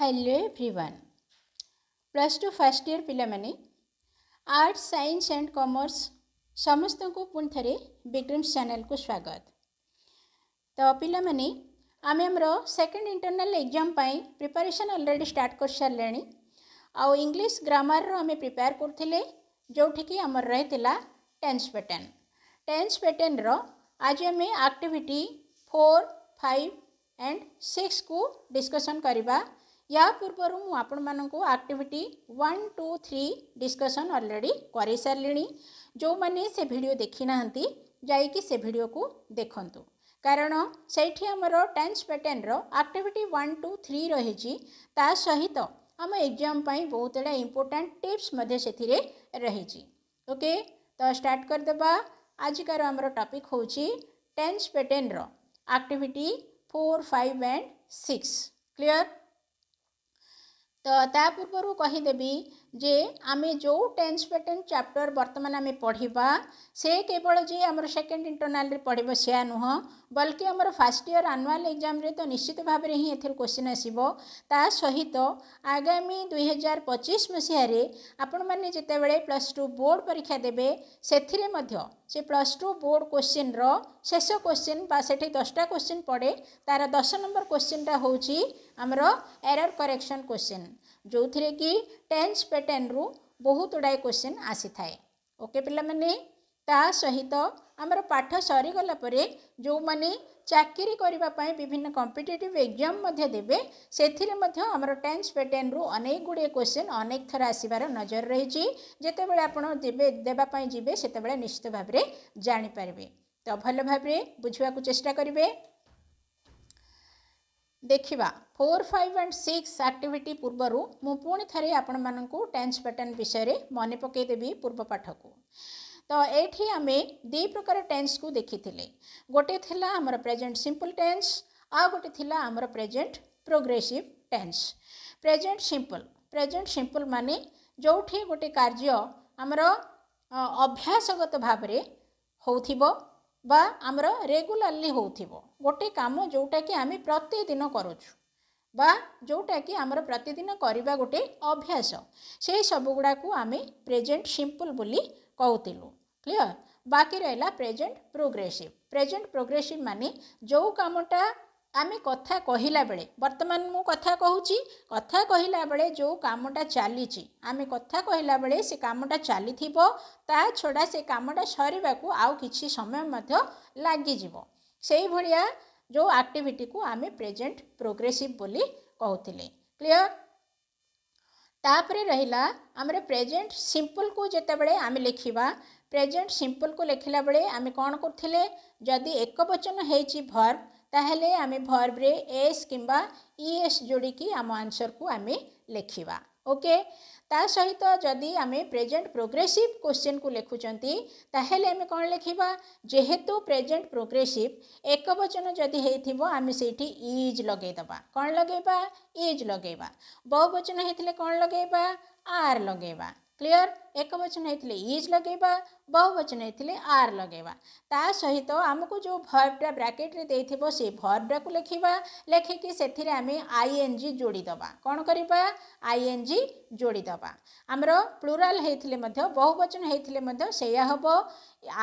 hello everyone plus two first year पाने art science and commerce समस्त को थे विक्रम्स चैनल को स्वागत तो पाने आम आम second internal exam preparation already start कर सारे आउ इंग्लिश ग्रामर रे प्रिपेयर करते जोटी आमर रही टेन्स पैटर्न टेन्स पैटर्न रज आम activity four five and six को डिस्कसन करवा या पूर्व आपण मानक activity one two three discussion already कर सारे जो मैंने से भिड देखी देखिना जाओ को देखु कारण से आमर टेन्स पैटर्न रक्टिविटी वन टू थ्री रही सहित आम एग्जाम बहुत गुड़ा इम्पोर्टाट टीप्स से रही ओके तो स्टार्ट करदे आजिकार आम टपिक हूँ टेन्स पैटर्न रक्टिविटी four five and six clear ତ ତା ପୂର୍ବରୁ କହିଦେବି ଯେ ଆମେ ଯେଉଁ ଟେନ୍ସ ପ୍ୟାଟର୍ନ ଚାପ୍ଟର ବର୍ତ୍ତମାନ ଆମେ ପଢ଼ିବା ସେ କେବଳ ଯେ ଆମର ସେକେଣ୍ଡ ଇଣ୍ଟରନାଲରେ ପଢ଼ିବ ସେୟା ନୁହଁ ବଲ୍କି ଆମର ଫାର୍ଷ୍ଟ ଇୟର୍ ଆନୁଆଲ୍ ଏକ୍ଜାମ୍ରେ ତ ନିଶ୍ଚିତ ଭାବରେ ହିଁ ଏଥିରୁ କୋଶ୍ଚିନ୍ ଆସିବ ତା ସହିତ ଆଗାମୀ ଦୁଇହଜାର ପଚିଶ ମସିହାରେ ଆପଣମାନେ ଯେତେବେଳେ ପ୍ଲସ୍ ଟୁ ବୋର୍ଡ଼ ପରୀକ୍ଷା ଦେବେ ସେଥିରେ ମଧ୍ୟ ସେ ପ୍ଲସ୍ ଟୁ ବୋର୍ଡ଼ କୋଶ୍ଚିନ୍ର ଶେଷ କୋଶ୍ଚିନ୍ ବା ସେଠି ଦଶଟା କୋଶ୍ଚିନ୍ ପଡ଼େ ତା'ର ଦଶ ନମ୍ବର କୋଶ୍ଚିନ୍ଟା ହେଉଛି ଆମର ଏରର୍ କରେକ୍ସନ୍ କୋଶ୍ଚିନ୍ ଯେଉଁଥିରେ କି ଟେନ୍ସ ପେଟର୍ନରୁ ବହୁତ ଗୁଡ଼ାଏ କୋଶ୍ଚିନ୍ ଆସିଥାଏ ଓକେ ପିଲାମାନେ ତା ସହିତ ଆମର ପାଠ ସରିଗଲା ପରେ ଯେଉଁମାନେ ଚାକିରି କରିବା ପାଇଁ ବିଭିନ୍ନ କମ୍ପିଟେଟିଭ୍ ଏକ୍ଜାମ୍ ମଧ୍ୟ ଦେବେ ସେଥିରେ ମଧ୍ୟ ଆମର ଟେନ୍ସ ପେଟେନ୍ରୁ ଅନେକ ଗୁଡ଼ିଏ କୋଶ୍ଚିନ୍ ଅନେକ ଥର ଆସିବାର ନଜର ରହିଛି ଯେତେବେଳେ ଆପଣ ଦେବେ ଦେବା ପାଇଁ ଯିବେ ସେତେବେଳେ ନିଶ୍ଚିତ ଭାବରେ ଜାଣିପାରିବେ ତ ଭଲ ଭାବରେ ବୁଝିବାକୁ ଚେଷ୍ଟା କରିବେ ଦେଖିବା four five and six activity ପୂର୍ବରୁ ମୁଁ ପୁଣି ଥରେ ଆପଣମାନଙ୍କୁ ଟେନ୍ସ ପ୍ୟାଟର୍ନ ବିଷୟରେ ମନେ ପକାଇଦେବି ପୂର୍ବ ପାଠକୁ ତ ଏଇଠି ଆମେ ଦୁଇ ପ୍ରକାର ଟେନ୍ସକୁ ଦେଖିଥିଲେ ଗୋଟିଏ ଥିଲା ଆମର ପ୍ରେଜେଣ୍ଟ ସିମ୍ପଲ୍ ଟେନ୍ସ ଆଉ ଗୋଟେ ଥିଲା ଆମର present progressive tense present simple present simple ମାନେ ଯେଉଁଠି ଗୋଟେ କାର୍ଯ୍ୟ ଆମର ଅଭ୍ୟାସଗତ ଭାବରେ ହେଉଥିବ বা আমার রেগুলারলি হোথিব গোটে কাম যেটা কি আমি প্রতিদিন করছু বা যেটা কি আমার প্রতিদিন করা গোটে অভ্যাস সেই সবুগুড়া আমি প্রেজেন্ট সিম্পল বলে কৌলু ক্লিয়ার বাকি রহলা প্রেজেন্ট প্রোগ্রেসিভ প্রেজেন্ট প্রোগ্রেসিভ মানে যে কামটা ଆମେ କଥା କହିଲା ବେଳେ ବର୍ତ୍ତମାନ ମୁଁ କଥା କହୁଛି କଥା କହିଲା ବେଳେ ଯେଉଁ କାମଟା ଚାଲିଛି ଆମେ କଥା କହିଲା ବେଳେ ସେ କାମଟା ଚାଲିଥିବ ତା ଛଡ଼ା ସେ କାମଟା ସରିବାକୁ ଆଉ କିଛି ସମୟ ମଧ୍ୟ ଲାଗିଯିବ ସେଇଭଳିଆ ଯେଉଁ ଆକ୍ଟିଭିଟିକୁ ଆମେ ପ୍ରେଜେଣ୍ଟ ପ୍ରୋଗ୍ରେସିଭ୍ ବୋଲି କହୁଥିଲେ କ୍ଲିଅର୍ ତାପରେ ରହିଲା ଆମର ପ୍ରେଜେଣ୍ଟ ସିମ୍ପଲ୍କୁ ଯେତେବେଳେ ଆମେ ଲେଖିବା ପ୍ରେଜେଣ୍ଟ ସିମ୍ପଲ୍କୁ ଲେଖିଲା ବେଳେ ଆମେ କ'ଣ କରୁଥିଲେ ଯଦି ଏକବଚନ ହେଇଛି ଭର୍ବ तेल आम भर्ब्रे एस कि इएस जोड़ी आम आंसर को आम लिखा ओके ता सहित जदि आम प्रेजेट प्रोग्रेसीव क्वेश्चन को लिखुं आम कौन लिखा जेहेतु प्रेजेट प्रोग्रेसीव एक बचन जदि आम से इज लगे कौन लगे इज लगेबा बहुवचन होते कौन लगे आर लगे କ୍ଲିଅର୍ ଏକବଚନ ହେଇଥିଲେ ଇଜ୍ ଲଗେଇବା ବହୁବଚନ ହେଇଥିଲେ ଆର୍ ଲଗେଇବା ତା ସହିତ ଆମକୁ ଯେଉଁ ଭର୍ବଟା ବ୍ରାକେଟ୍ରେ ଦେଇଥିବ ସେ ଭର୍ବଟାକୁ ଲେଖିବା ଲେଖିକି ସେଥିରେ ଆମେ ଆଇ ଏନ୍ ଜି ଯୋଡ଼ିଦେବା କ'ଣ କରିବା ଆଇ ଏନ୍ ଜି ଯୋଡ଼ିଦେବା ଆମର ପ୍ଲୁରାଲ୍ ହେଇଥିଲେ ମଧ୍ୟ ବହୁବଚନ ହେଇଥିଲେ ମଧ୍ୟ ସେଇଆ ହେବ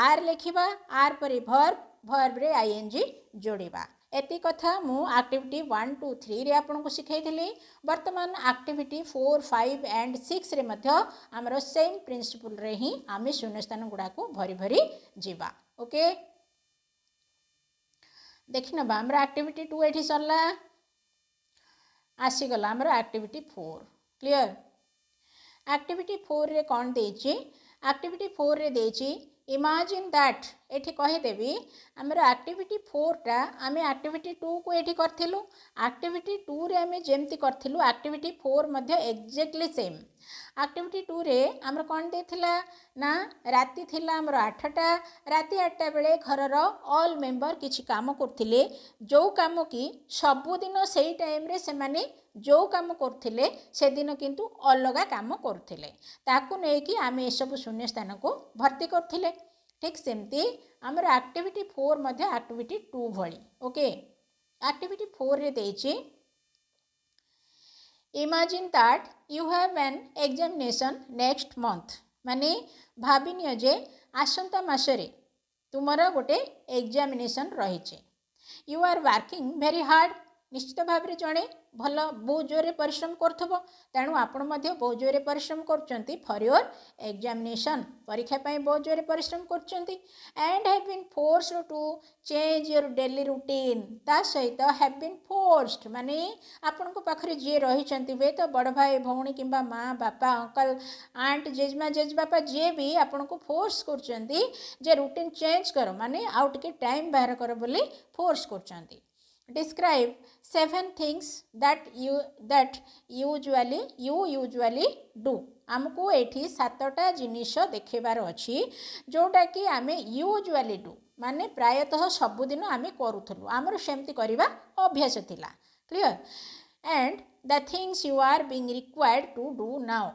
ଆର୍ ଲେଖିବା ଆର୍ ପରେ ଭର୍ବ ଭର୍ବରେ ଆଇ ଏନ୍ ଜି ଯୋଡ଼ିବା ଏତିକି କଥା ମୁଁ ଆକ୍ଟିଭିଟି ୱାନ୍ ଟୁ ଥ୍ରୀରେ ଆପଣଙ୍କୁ ଶିଖାଇଥିଲି ବର୍ତ୍ତମାନ ଆକ୍ଟିଭିଟି ଫୋର୍ ଫାଇଭ୍ ଆଣ୍ଡ ସିକ୍ସରେ ମଧ୍ୟ ଆମର ସେମ୍ ପ୍ରିନ୍ସିପୁଲ୍ରେ ହିଁ ଆମେ ଶୂନ୍ୟସ୍ଥାନ ଗୁଡ଼ାକୁ ଭରି ଭରି ଯିବା ଓକେ ଦେଖିନେବା ଆମର ଆକ୍ଟିଭିଟି ଟୁ ଏଠି ସରିଲା ଆସିଗଲା ଆମର ଆକ୍ଟିଭିଟି ଫୋର୍ କ୍ଲିଅର୍ ଆକ୍ଟିଭିଟି ଫୋର୍ରେ କ'ଣ ଦେଇଛି ଆକ୍ଟିଭିଟି ଫୋର୍ରେ ଦେଇଛି ইমাজিন দ্যাট এটি কহিদেবি আমার আক্টিভিটি ফোরটা আমি আক্টিভিটি টুকু এটি করলু আক্টিভিটি টুরে আমি যেমি করলু আক্টিভিটি ফোর মধ্যে এক্জাক্টলি সেম আক্টিভিটি টুরে আমার কণ দিয়ে না রাতে লা আমার আঠটা রাতে আটটা বেড়ে ঘরর অল মেম্বর কিছু কাম করলে যে কাম কি সবুদিন সেই টাইমে সে ଯେଉଁ କାମ କରୁଥିଲେ ସେଦିନ କିନ୍ତୁ ଅଲଗା କାମ କରୁଥିଲେ ତାକୁ ନେଇକି ଆମେ ଏସବୁ ଶୂନ୍ୟ ସ୍ଥାନକୁ ଭର୍ତ୍ତି କରୁଥିଲେ ଠିକ୍ ସେମିତି ଆମର ଆକ୍ଟିଭିଟି ଫୋର୍ ମଧ୍ୟ ଆକ୍ଟିଭିଟି ଟୁ ଭଳି ଓକେ ଆକ୍ଟିଭିଟି ଫୋର୍ରେ ଦେଇଛି imagine that you have an examination next month ମାନେ ଭାବିନିଅ ଯେ ଆସନ୍ତା ମାସରେ ତୁମର ଗୋଟେ ଏକ୍ଜାମିନେସନ୍ ରହିଛି you are working very hard ନିଶ୍ଚିତ ଭାବରେ ଜଣେ ଭଲ ବହୁ ଜୋରରେ ପରିଶ୍ରମ କରୁଥିବ ତେଣୁ ଆପଣ ମଧ୍ୟ ବହୁ ଜୋରରେ ପରିଶ୍ରମ କରୁଛନ୍ତି ଫର୍ ୟୋର୍ ଏକ୍ଜାମିନେସନ୍ ପରୀକ୍ଷା ପାଇଁ ବହୁ ଜୋରରେ ପରିଶ୍ରମ କରୁଛନ୍ତି and have been forced to change your daily routine ତା ସହିତ ହ୍ୟାଭ୍ ବିନ୍ ଫୋର୍ସଡ୍ ମାନେ ଆପଣଙ୍କ ପାଖରେ ଯିଏ ରହିଛନ୍ତି ହୁଏତ ବଡ଼ ଭାଇ ଭଉଣୀ କିମ୍ବା ମା ବାପା ଅଙ୍କଲ୍ ଆଣ୍ଟ ଜେଜେମା ଜେଜେବାପା ଯିଏ ବି ଆପଣଙ୍କୁ ଫୋର୍ସ କରୁଛନ୍ତି ଯେ ରୁଟିନ୍ ଚେଞ୍ଜ କର ମାନେ ଆଉ ଟିକେ ଟାଇମ୍ ବାହାର କର ବୋଲି ଫୋର୍ସ କରୁଛନ୍ତି describe seven things that you that usually you usually do ଆମକୁ ଏଠି ସାତଟା ଜିନିଷ ଦେଖେଇବାର ଅଛି ଯେଉଁଟାକି ଆମେ ୟୁଜୁଆଲି ଡୁ ମାନେ ପ୍ରାୟତଃ ସବୁଦିନ ଆମେ କରୁଥିଲୁ ଆମର ସେମିତି କରିବା ଅଭ୍ୟାସ ଥିଲା clear and the things you are being required to do now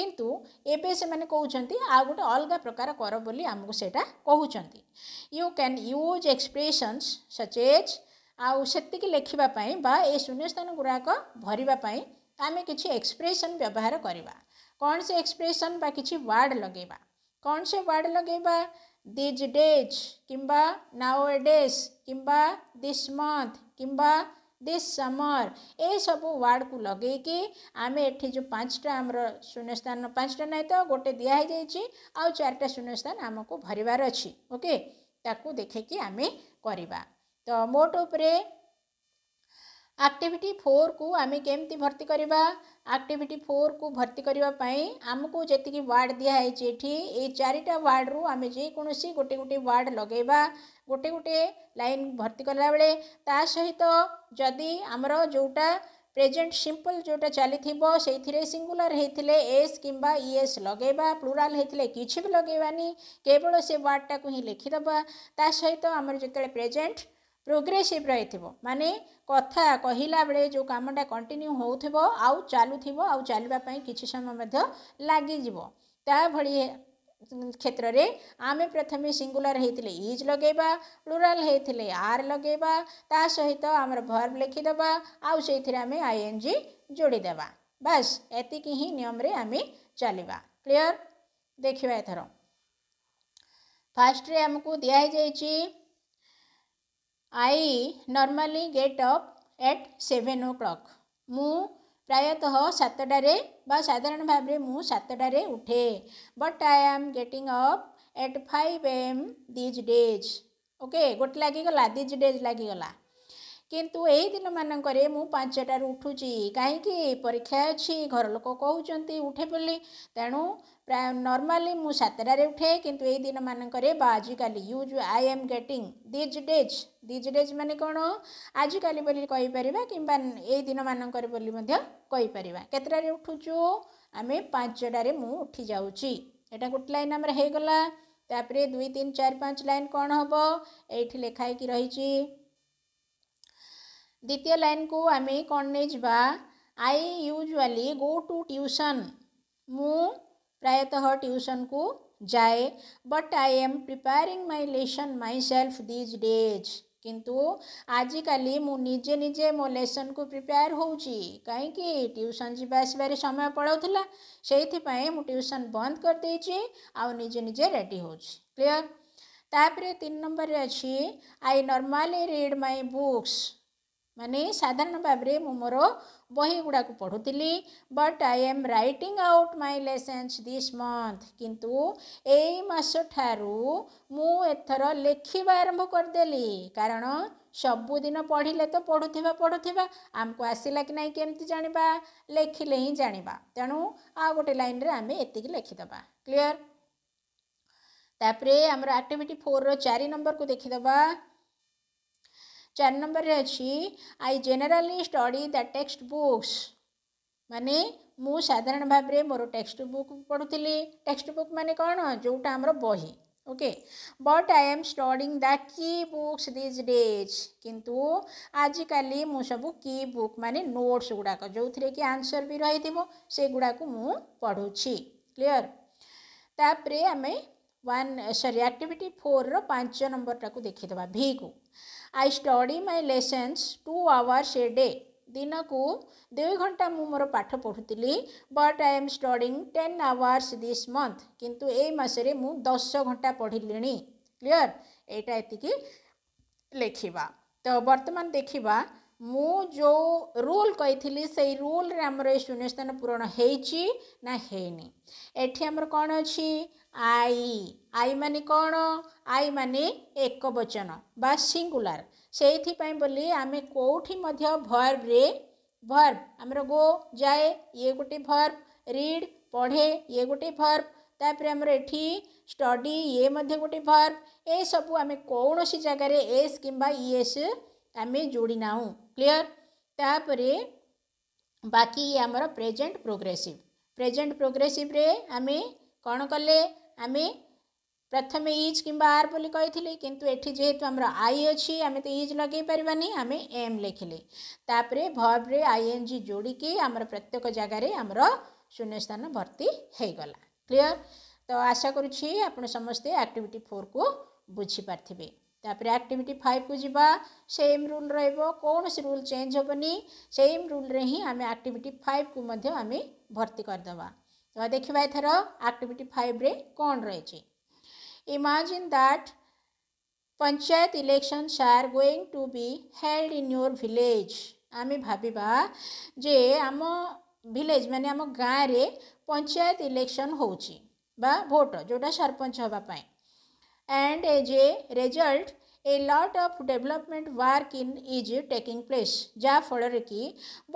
କିନ୍ତୁ ଏବେ ସେମାନେ କହୁଛନ୍ତି ଆଉ ଗୋଟେ ଅଲଗା ପ୍ରକାର କର ବୋଲି ଆମକୁ ସେଇଟା କହୁଛନ୍ତି you can use expressions such as आती की लिखापी शून्य स्थान गुड़ाक भरवापी आम कि एक्सप्रेसन व्यवहार करने कौन से एक्सप्रेसन कि वार्ड लगे कौन से वार्ड लगे दिज डेज किंबा नाओ डेज कि दिस मंथ किंबा दिस समर ये सब वार्ड को लगे कि आम एटी जो पांचटा आम शून्य स्थान पाँचटा ना तो गोटे दिखाई आ चार शून्य स्थान आमको भरबार अच्छी ओके देखे कि आमे करवा तो मोट उपरे आक्टिविटी फोर को आम केमती भर्ती करवा आक्टिविटी फोर को भर्ती करने आमको जी वार्ड दिहि ये चारिटा वार्ड रु आम जेकोसी गोटे गोटे वार्ड लगे गोटे गोटे लाइन भर्ती कला बेले सहित तो जदि आमर जोटा प्रेजेंट सिंपल जोटा चली थी सिंगुलर होते एस किंबा इएस लगे प्लूराल होते कि भी लगे केवल से वार्डटा को ही लिखिदबा सहित आम जो प्रेजेट ପ୍ରୋଗ୍ରେସିଭ୍ ରହିଥିବ ମାନେ କଥା କହିଲା ବେଳେ ଯେଉଁ କାମଟା କଣ୍ଟିନ୍ୟୁ ହେଉଥିବ ଆଉ ଚାଲୁଥିବ ଆଉ ଚାଲିବା ପାଇଁ କିଛି ସମୟ ମଧ୍ୟ ଲାଗିଯିବ ତା ଭଳି କ୍ଷେତ୍ରରେ ଆମେ ପ୍ରଥମେ ସିଙ୍ଗୁଲାର ହେଇଥିଲେ ଇଜ୍ ଲଗେଇବା ପ୍ଲୁରାଲ୍ ହେଇଥିଲେ ଆର୍ ଲଗେଇବା ତା ସହିତ ଆମର ଭର୍ବ ଲେଖିଦେବା ଆଉ ସେଇଥିରେ ଆମେ ଆଇ ଏନ୍ ଜି ଯୋଡ଼ିଦେବା ବାସ୍ ଏତିକି ହିଁ ନିୟମରେ ଆମେ ଚାଲିବା କ୍ଲିଅର୍ ଦେଖିବା ଏଥର ଫାର୍ଷ୍ଟରେ ଆମକୁ ଦିଆହେଇଯାଇଛି I normally get get up at o'clock ମୁଁ ପ୍ରାୟତଃ ସାତଟାରେ ବା ସାଧାରଣ ଭାବରେ ମୁଁ ସାତଟାରେ ଉଠେ but I am getting up at five AM these days okay ଗୋଟେ ଲାଗିଗଲା ଦିଜ୍ ଡେଜ୍ ଲାଗିଗଲା କିନ୍ତୁ ଏଇ ଦିନମାନଙ୍କରେ ମୁଁ ପାଞ୍ଚଟାରୁ ଉଠୁଛି କାହିଁକି ପରୀକ୍ଷା ଅଛି ଘରଲୋକ କହୁଛନ୍ତି ଉଠେ ବୋଲି ତେଣୁ ପ୍ରାୟ ନର୍ମାଲି ମୁଁ ସାତଟାରେ ଉଠେ କିନ୍ତୁ ଏଇ ଦିନମାନଙ୍କରେ ବା ଆଜିକାଲି use I am getting these days these days ମାନେ କ'ଣ ଆଜିକାଲି ବୋଲି କହିପାରିବା କିମ୍ବା ଏଇ ଦିନମାନଙ୍କରେ ବୋଲି ମଧ୍ୟ କହିପାରିବା କେତେଟାରେ ଉଠୁଛୁ ଆମେ ପାଞ୍ଚଟାରେ ମୁଁ ଉଠିଯାଉଛି ଏଇଟା ଗୋଟେ ଲାଇନ୍ ଆମର ହେଇଗଲା ତାପରେ ଦୁଇ ତିନି ଚାରି ପାଞ୍ଚ ଲାଇନ୍ କ'ଣ ହେବ ଏଇଠି ଲେଖା ହେଇକି ରହିଛି द्वितीय लाइन को आम कौन नहीं आई यूजुआली गो टू ट्यूशन मु प्रायतः ट्यूशन को जाए but I am preparing my lesson myself these days किंतु आजिकल मुझे निजे निजे मो लेसन को प्रिपेयर हो कहीं ट्यूशन जावास समय पड़ा से ट्यूशन बंद कर देछि निजे निजे रेडी होउची क्लियर तापर तीन नंबर अच्छी I normally read my books ମାନେ ସାଧାରଣ ଭାବରେ ମୁଁ ମୋର ବହି ଗୁଡ଼ାକୁ ପଢ଼ୁଥିଲି but I am writing out my lessons this month କିନ୍ତୁ ଏଇ ମାସ ଠାରୁ ମୁଁ ଏଥର ଲେଖିବା ଆରମ୍ଭ କରିଦେଲି କାରଣ ସବୁଦିନ ପଢ଼ିଲେ ତ ପଢ଼ୁଥିବା ପଢ଼ୁଥିବା ଆମକୁ ଆସିଲା କି ନାହିଁ କେମିତି ଜାଣିବା ଲେଖିଲେ ହିଁ ଜାଣିବା ତେଣୁ ଆଉ ଗୋଟେ ଲାଇନ୍ରେ ଆମେ ଏତିକି ଲେଖିଦେବା କ୍ଲିଅର୍ ତାପରେ ଆମର ଆକ୍ଟିଭିଟି ଫୋର୍ର ଚାରି ନମ୍ବରକୁ ଦେଖିଦେବା चार नंबर अच्छी I generally study the textbooks मान मु साधारण भाव मोर टेक्सट बुक थी टेक्सट बुक मान कौन जोटा आम बही okay but I am study the key books these days कितु आजिकल मु सब की बुक मान नोट्स गुड़ाक जो थे कि आंसर भी रही थो से गुड़ाक मुझुच्छी क्लीयर तापर आम वन सरी आक्टिविटी फोर रंबर टाक देखीद भि को I study my lessons two hours a day ଦିନକୁ ଦୁଇ ଘଣ୍ଟା ମୁଁ ମୋର ପାଠ ପଢ଼ୁଥିଲି but I am studying ten hours this month କିନ୍ତୁ ଏଇ ମାସରେ ମୁଁ ଦଶ ଘଣ୍ଟା ପଢ଼ିଲିଣି କ୍ଲିଅର୍ ଏଇଟା ଏତିକି ଲେଖିବା ତ ବର୍ତ୍ତମାନ ଦେଖିବା ମୁଁ ଯେଉଁ ରୁଲ୍ କହିଥିଲି ସେଇ ରୁଲ୍ରେ ଆମର ଏଇ ଶୂନ୍ୟସ୍ଥାନ ପୂରଣ ହେଇଛି ନା ହେଇନି ଏଠି ଆମର କ'ଣ ଅଛି ଆଇ ଆଇ ମାନେ କ'ଣ ଆଇ ମାନେ ଏକ ବଚନ ବା ସିଙ୍ଗୁଲାର ସେଇଥିପାଇଁ ବୋଲି ଆମେ କେଉଁଠି ମଧ୍ୟ ଭର୍ବରେ ଭର୍ବ ଆମର ଗୋ ଯାଏ ଇଏ ଗୋଟେ ଭର୍ବ ରିଡ଼୍ ପଢ଼େ ଇଏ ଗୋଟେ ଭର୍ବ ତାପରେ ଆମର ଏଠି ଷ୍ଟଡ଼ି ଇଏ ମଧ୍ୟ ଗୋଟେ ଭର୍ବ ଏସବୁ ଆମେ କୌଣସି ଜାଗାରେ ଏସ୍ କିମ୍ବା ଇଏସ୍ ଆମେ ଯୋଡ଼ିନାହୁଁ କ୍ଲିଅର୍ ତାପରେ ବାକି ଆମର ପ୍ରେଜେଣ୍ଟ ପ୍ରୋଗ୍ରେସିଭ୍ ପ୍ରେଜେଣ୍ଟ ପ୍ରୋଗ୍ରେସିଭ୍ରେ ଆମେ କ'ଣ କଲେ ଆମେ ପ୍ରଥମେ ଇଜ୍ କିମ୍ବା ଆର୍ ବୋଲି କହିଥିଲି କିନ୍ତୁ ଏଠି ଯେହେତୁ ଆମର ଆଇ ଅଛି ଆମେ ତ ଇଜ୍ ଲଗେଇ ପାରିବାନି ଆମେ ଏମ୍ ଲେଖିଲେ ତାପରେ ଭର୍ବରେ ଆଇ ଏନ୍ ଜି ଯୋଡ଼ିକି ଆମର ପ୍ରତ୍ୟେକ ଜାଗାରେ ଆମର ଶୂନ୍ୟସ୍ଥାନ ଭର୍ତ୍ତି ହେଇଗଲା କ୍ଲିଅର୍ ତ ଆଶା କରୁଛି ଆପଣ ସମସ୍ତେ ଆକ୍ଟିଭିଟି ଫୋର୍କୁ ବୁଝିପାରିଥିବେ ତାପରେ ଆକ୍ଟିଭିଟି ଫାଇଭ୍କୁ ଯିବା ସେମ୍ ରୁଲ୍ ରହିବ କୌଣସି ରୁଲ୍ ଚେଞ୍ଜ ହେବନି ସେମ୍ ରୁଲ୍ରେ ହିଁ ଆମେ ଆକ୍ଟିଭିଟି ଫାଇଭ୍କୁ ମଧ୍ୟ ଆମେ ଭର୍ତ୍ତି କରିଦେବା ତ ଦେଖିବା ଏଥର ଆକ୍ଟିଭିଟି ଫାଇଭ୍ରେ କ'ଣ ରହିଛି imagine that panchayat elections are going to be held in your village ଆମେ ଭାବିବା ଯେ ଆମ ଭିଲେଜ୍ ମାନେ ଆମ ଗାଁରେ ପଞ୍ଚାୟତ ଇଲେକ୍ସନ୍ ହେଉଛି ବା ଭୋଟ୍ ଯେଉଁଟା ସରପଞ୍ଚ ହେବା ପାଇଁ and as a result a lot of development work in is taking place ଯାହାଫଳରେ କି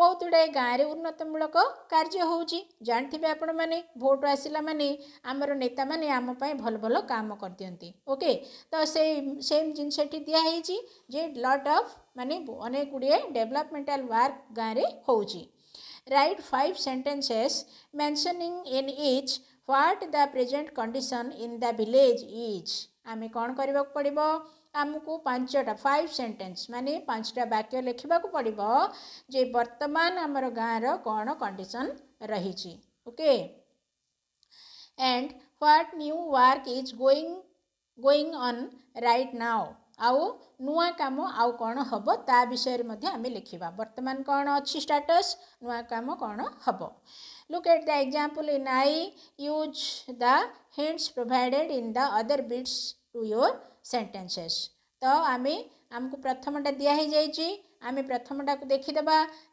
ବହୁତ ଗୁଡ଼ିଏ ଗାଁରେ ଉନ୍ନତମୂଳକ କାର୍ଯ୍ୟ ହେଉଛି ଜାଣିଥିବେ ଆପଣମାନେ ଭୋଟ୍ ଆସିଲା ମାନେ ଆମର ନେତାମାନେ ଆମ ପାଇଁ ଭଲ ଭଲ କାମ କରିଦିଅନ୍ତି ଓକେ ତ ସେଇ ସେମ୍ ଜିନିଷଟି ଦିଆହେଇଛି ଯେ ଲଟ୍ ଅଫ୍ ମାନେ ଅନେକ ଗୁଡ଼ିଏ ଡେଭଲପମେଣ୍ଟାଲ ୱାର୍କ ଗାଁରେ ହେଉଛି write five sentences mentioning in each what the present condition in the village is आम कौन करने को पड़ आमको पांचटा फाइव सेन्टेन्स मान पांचटा वाक्य लिखा पड़ो जे बर्तमान आम गाँव रण कंडीशन रही okay and what new work is going going on right now आउ नुआ काम आउ कौन हम ता विषय में लिखा बर्तमान कौन अच्छी स्टाटस नुआ काम कौन हम look at the example in I use the hints provided in the other bits to your sentences तो आम आमको प्रथमटा दिखाई आम प्रथमटा को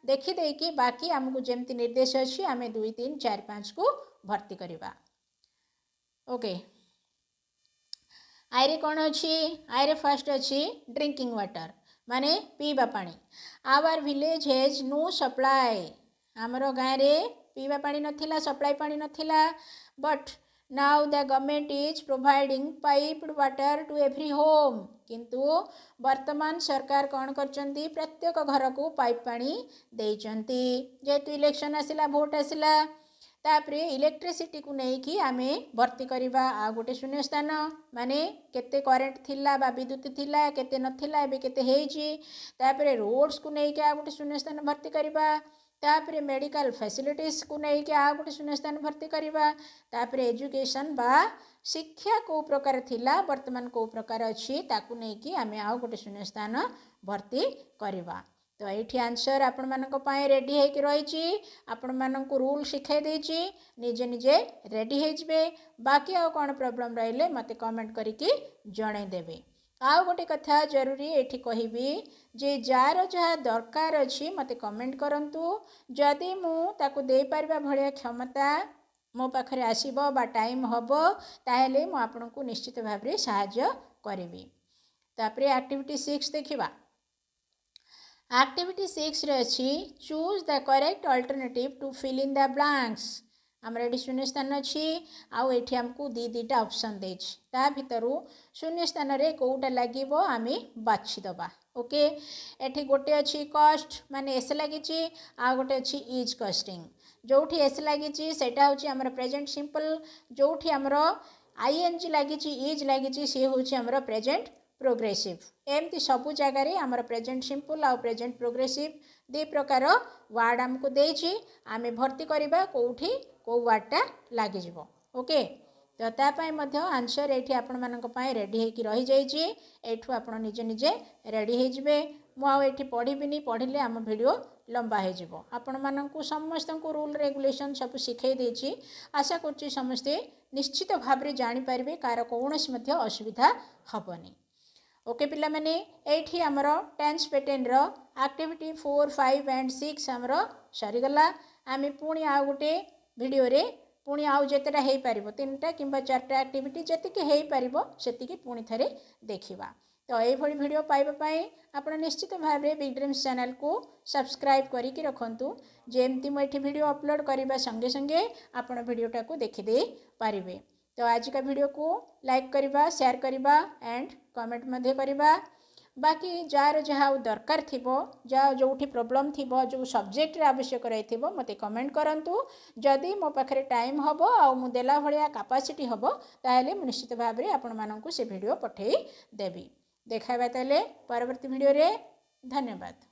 देखीदे कि बाकी आमको जमी निर्देश अच्छी आम दुई तीन चार पाँच को भर्ती करवा ओके आईरे कौन अच्छी आईरे फास्ट अच्छी ड्रिंकिंग वाटर माने पीवा पा our village has no supply आमर गाँव में पीवा पा ना सप्लाय पा ना but now the government is providing piped water to every home किंतु वर्तमान सरकार कौन कर प्रत्येक घर को पाइप पाई जेहेतु इलेक्शन आसला भोट आसला तापर इलेक्ट्रिसीटी को लेकिन आम भर्ती करवा आ गोटे शून्य स्थान माने केते करंट थिला विद्युत थिला केते नथिला के रोड्स को लेकिन आ गोटे शून्य स्थान भर्ती करवा ତାପରେ ମେଡ଼ିକାଲ ଫ୍ୟାସିଲିଟିସ୍କୁ ନେଇକି ଆଉ ଗୋଟେ ଶୂନ୍ୟସ୍ଥାନ ଭର୍ତ୍ତି କରିବା ତାପରେ ଏଜୁକେସନ୍ ବା ଶିକ୍ଷା କେଉଁ ପ୍ରକାର ଥିଲା ବର୍ତ୍ତମାନ କେଉଁ ପ୍ରକାର ଅଛି ତାକୁ ନେଇକି ଆମେ ଆଉ ଗୋଟେ ଶୂନ୍ୟସ୍ଥାନ ଭର୍ତ୍ତି କରିବା ତ ଏଇଠି ଆନ୍ସର୍ ଆପଣମାନଙ୍କ ପାଇଁ ରେଡ଼ି ହେଇକି ରହିଛି ଆପଣମାନଙ୍କୁ ରୁଲ୍ ଶିଖାଇ ଦେଇଛି ନିଜେ ନିଜେ ରେଡ଼ି ହେଇଯିବେ ବାକି ଆଉ କ'ଣ ପ୍ରୋବ୍ଲେମ୍ ରହିଲେ ମୋତେ କମେଣ୍ଟ କରିକି ଜଣାଇଦେବେ ଆଉ ଗୋଟେ କଥା ଜରୁରୀ ଏଠି କହିବି ଯେ ଯାହାର ଯାହା ଦରକାର ଅଛି ମୋତେ କମେଣ୍ଟ କରନ୍ତୁ ଯଦି ମୁଁ ତାକୁ ଦେଇପାରିବା ଭଳିଆ କ୍ଷମତା ମୋ ପାଖରେ ଆସିବ ବା ଟାଇମ୍ ହେବ ତାହେଲେ ମୁଁ ଆପଣଙ୍କୁ ନିଶ୍ଚିତ ଭାବରେ ସାହାଯ୍ୟ କରିବି ତାପରେ ଆକ୍ଟିଭିଟି ସିକ୍ସ ଦେଖିବା ଆକ୍ଟିଭିଟି ସିକ୍ସରେ ଅଛି choose the correct alternative to fill in the blanks ଆମର ଏଠି ଶୂନ୍ୟ ସ୍ଥାନ ଅଛି ଆଉ ଏଠି ଆମକୁ ଦୁଇ ଦୁଇଟା ଅପସନ୍ ଦେଇଛି ତା ଭିତରୁ ଶୂନ୍ୟ ସ୍ଥାନରେ କେଉଁଟା ଲାଗିବ ଆମେ ବାଛିଦେବା ଓକେ ଏଠି ଗୋଟେ ଅଛି କଷ୍ଟ ମାନେ ଏସ୍ ଲାଗିଛି ଆଉ ଗୋଟେ ଅଛି ଇଜ୍ କଷ୍ଟିଂ ଯେଉଁଠି ଏସ୍ ଲାଗିଛି ସେଇଟା ହେଉଛି ଆମର ପ୍ରେଜେଣ୍ଟ ସିମ୍ପଲ୍ ଯେଉଁଠି ଆମର ଆଇଏନ୍ଜି ଲାଗିଛି ଇଜ୍ ଲାଗିଛି ସିଏ ହେଉଛି ଆମର ପ୍ରେଜେଣ୍ଟ ପ୍ରୋଗ୍ରେସିଭ୍ ଏମିତି ସବୁ ଜାଗାରେ ଆମର ପ୍ରେଜେଣ୍ଟ ସିମ୍ପଲ୍ ଆଉ ପ୍ରେଜେଣ୍ଟ ପ୍ରୋଗ୍ରେସିଭ୍ ଦୁଇ ପ୍ରକାର ୱାର୍ଡ଼ ଆମକୁ ଦେଇଛି ଆମେ ଭର୍ତ୍ତି କରିବା କେଉଁଠି କେଉଁ ୱାର୍ଡ଼ଟା ଲାଗିଯିବ ଓକେ ତ ତା ପାଇଁ ମଧ୍ୟ ଆନ୍ସର୍ ଏଇଠି ଆପଣମାନଙ୍କ ପାଇଁ ରେଡ଼ି ହେଇକି ରହିଯାଇଛି ଏଇଠୁ ଆପଣ ନିଜେ ନିଜେ ରେଡ଼ି ହେଇଯିବେ ମୁଁ ଆଉ ଏଠି ପଢ଼ିବିନି ପଢ଼ିଲେ ଆମ ଭିଡ଼ିଓ ଲମ୍ବା ହୋଇଯିବ ଆପଣମାନଙ୍କୁ ସମସ୍ତଙ୍କୁ ରୁଲ୍ ରେଗୁଲେସନ୍ ସବୁ ଶିଖାଇ ଦେଇଛି ଆଶା କରୁଛି ସମସ୍ତେ ନିଶ୍ଚିତ ଭାବରେ ଜାଣିପାରିବେ କାହାର କୌଣସି ମଧ୍ୟ ଅସୁବିଧା ହେବନି ओके पाने टेन्स पेटेन activity four five and six आम सरीगला आम पुणी आउ गोटे भिडियो पुणी आउ जितेटा हो पार तीन टा कि चार्टा आक्टिविटी जीपर से पुणी थे देखा तो ये भिड पाइबापी आप निश्चित भाव बिग ड्रीम्स चेल को सब्सक्राइब करके रखु जमी मुझे भिड अपलोड करने संगे संगे आपड़ोटा को देखिदे पारे तो आज का भिड को लाइक करने सेयार करने एंड କମେଣ୍ଟ ମଧ୍ୟ କରିବା ବାକି ଯାହାର ଯାହା ଆଉ ଦରକାର ଥିବ ଯାହା ଯେଉଁଠି ପ୍ରୋବ୍ଲେମ୍ ଥିବ ଯେଉଁ ସବଜେକ୍ଟରେ ଆବଶ୍ୟକ ରହିଥିବ ମୋତେ କମେଣ୍ଟ କରନ୍ତୁ ଯଦି ମୋ ପାଖରେ ଟାଇମ୍ ହେବ ଆଉ ମୁଁ ଦେଲା ଭଳିଆ କାପାସିଟି ହେବ ତାହେଲେ ମୁଁ ନିଶ୍ଚିତ ଭାବରେ ଆପଣମାନଙ୍କୁ ସେ ଭିଡ଼ିଓ ପଠାଇ ଦେବି ଦେଖାଇବା ତାହେଲେ ପରବର୍ତ୍ତୀ ଭିଡ଼ିଓରେ ଧନ୍ୟବାଦ